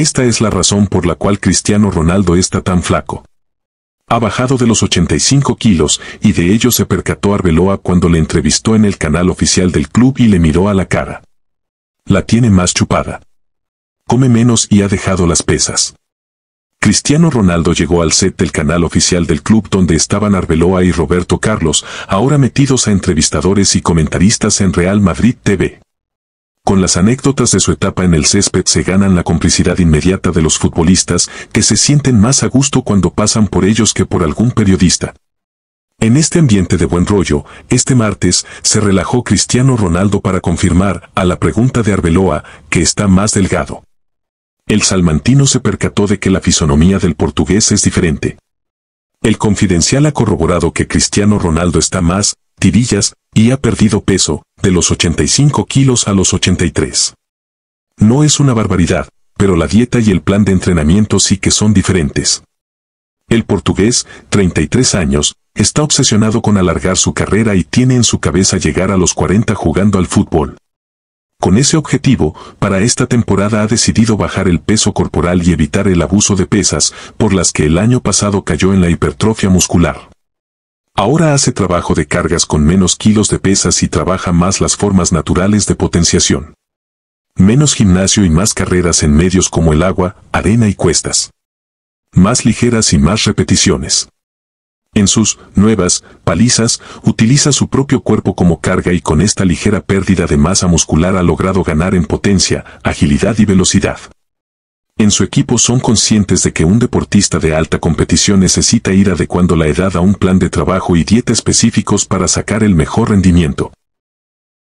Esta es la razón por la cual Cristiano Ronaldo está tan flaco. Ha bajado de los 85 kilos y de ello se percató Arbeloa cuando le entrevistó en el canal oficial del club y le miró a la cara. La tiene más chupada. Come menos y ha dejado las pesas. Cristiano Ronaldo llegó al set del canal oficial del club donde estaban Arbeloa y Roberto Carlos, ahora metidos a entrevistadores y comentaristas en Real Madrid TV. Con las anécdotas de su etapa en el césped se ganan la complicidad inmediata de los futbolistas, que se sienten más a gusto cuando pasan por ellos que por algún periodista. En este ambiente de buen rollo, este martes, se relajó Cristiano Ronaldo para confirmar, a la pregunta de Arbeloa, que está más delgado. El salmantino se percató de que la fisonomía del portugués es diferente. El confidencial ha corroborado que Cristiano Ronaldo está más, tirillas, y ha perdido peso, de los 85 kilos a los 83. No es una barbaridad, pero la dieta y el plan de entrenamiento sí que son diferentes. El portugués, 33 años, está obsesionado con alargar su carrera y tiene en su cabeza llegar a los 40 jugando al fútbol. Con ese objetivo, para esta temporada ha decidido bajar el peso corporal y evitar el abuso de pesas, por las que el año pasado cayó en la hipertrofia muscular. Ahora hace trabajo de cargas con menos kilos de pesas y trabaja más las formas naturales de potenciación. Menos gimnasio y más carreras en medios como el agua, arena y cuestas. Más ligeras y más repeticiones. En sus nuevas palizas, utiliza su propio cuerpo como carga y con esta ligera pérdida de masa muscular ha logrado ganar en potencia, agilidad y velocidad en su equipo son conscientes de que un deportista de alta competición necesita ir adecuando la edad a un plan de trabajo y dieta específicos para sacar el mejor rendimiento.